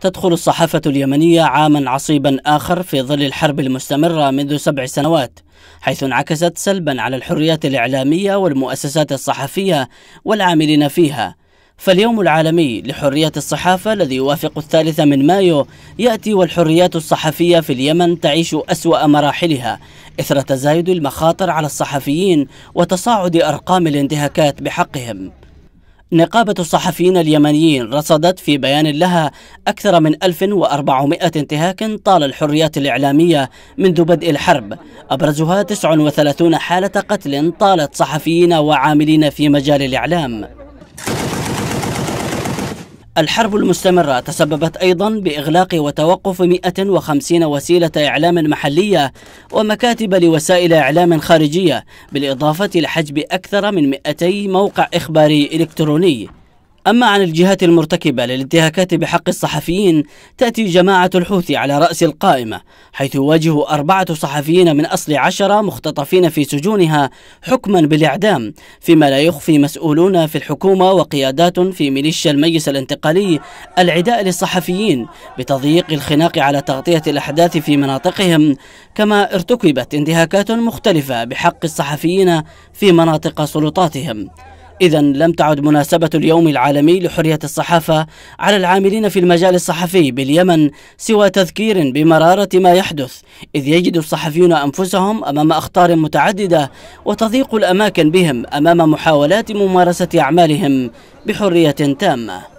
تدخل الصحافة اليمنية عاما عصيبا آخر في ظل الحرب المستمرة منذ سبع سنوات حيث انعكست سلبا على الحريات الإعلامية والمؤسسات الصحفية والعاملين فيها فاليوم العالمي لحرية الصحافة الذي يوافق الثالث من مايو يأتي والحريات الصحفية في اليمن تعيش أسوأ مراحلها إثر تزايد المخاطر على الصحفيين وتصاعد أرقام الانتهاكات بحقهم نقابة الصحفيين اليمنيين رصدت في بيان لها أكثر من 1400 انتهاك طال الحريات الإعلامية منذ بدء الحرب أبرزها 39 حالة قتل طالت صحفيين وعاملين في مجال الإعلام الحرب المستمرة تسببت أيضا بإغلاق وتوقف 150 وسيلة إعلام محلية ومكاتب لوسائل إعلام خارجية بالإضافة لحجب أكثر من 200 موقع إخباري إلكتروني أما عن الجهات المرتكبة للانتهاكات بحق الصحفيين تأتي جماعة الحوثي على رأس القائمة حيث واجهوا أربعة صحفيين من أصل عشرة مختطفين في سجونها حكما بالإعدام فيما لا يخفي مسؤولون في الحكومة وقيادات في ميليشيا المجلس الانتقالي العداء للصحفيين بتضييق الخناق على تغطية الأحداث في مناطقهم كما ارتكبت انتهاكات مختلفة بحق الصحفيين في مناطق سلطاتهم إذا لم تعد مناسبة اليوم العالمي لحرية الصحافة على العاملين في المجال الصحفي باليمن سوى تذكير بمرارة ما يحدث إذ يجد الصحفيون أنفسهم أمام أخطار متعددة وتضيق الأماكن بهم أمام محاولات ممارسة أعمالهم بحرية تامة